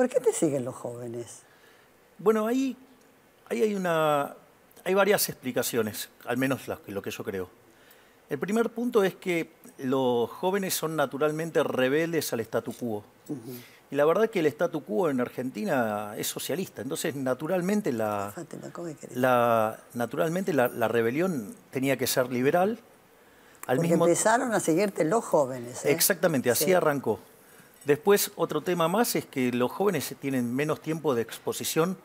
¿Por qué te siguen los jóvenes? Bueno, ahí, hay, una, hay varias explicaciones, al menos lo que yo creo. El primer punto es que los jóvenes son naturalmente rebeldes al statu quo. Y la verdad es que el statu quo en Argentina es socialista, entonces naturalmente la, naturalmente la, rebelión tenía que ser liberal. Al empezaron a seguirte los jóvenes. ¿eh? Exactamente, así arrancó. Después, otro tema más es que los jóvenes tienen menos tiempo de exposición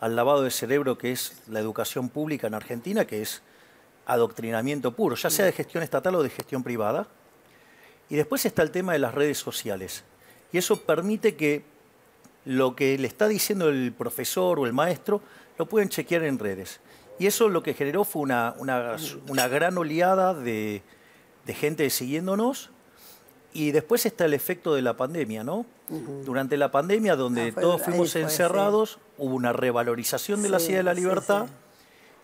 al lavado de cerebro que es la educación pública en Argentina, que es adoctrinamiento puro, ya sea de gestión estatal o de gestión privada. Y después está el tema de las redes sociales. Y eso permite que lo que le está diciendo el profesor o el maestro lo pueden chequear en redes. Y eso lo que generó fue una, gran oleada de gente siguiéndonos y después está el efecto de la pandemia, ¿no? Durante la pandemia, donde ah, todos fuimos encerrados, hubo una revalorización de la ciudad de la libertad.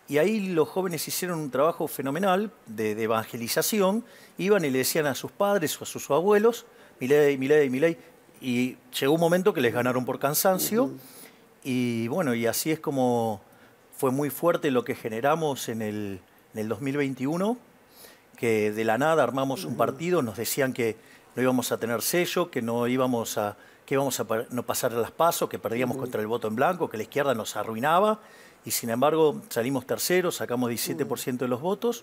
y ahí los jóvenes hicieron un trabajo fenomenal de, evangelización. Iban y le decían a sus padres o a sus abuelos, Milei, Milei, Milei. Y llegó un momento que les ganaron por cansancio. Y bueno, y así es como fue muy fuerte lo que generamos en el, en el 2021 que de la nada armamos un partido, nos decían que no íbamos a tener sello, que no íbamos a que íbamos a no pasar las pasos, que perdíamos contra el voto en blanco, que la izquierda nos arruinaba y sin embargo salimos terceros, sacamos 17% de los votos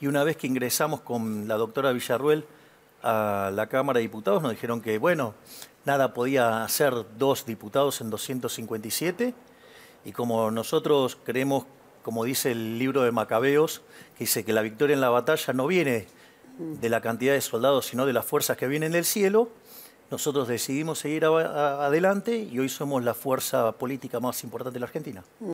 y una vez que ingresamos con la doctora Villarruel a la Cámara de Diputados nos dijeron que bueno, nada podía hacer dos diputados en 257 y como nosotros creemos como dice el libro de Macabeos, que dice que la victoria en la batalla no viene de la cantidad de soldados, sino de las fuerzas que vienen del cielo. Nosotros decidimos seguir adelante y hoy somos la fuerza política más importante de la Argentina.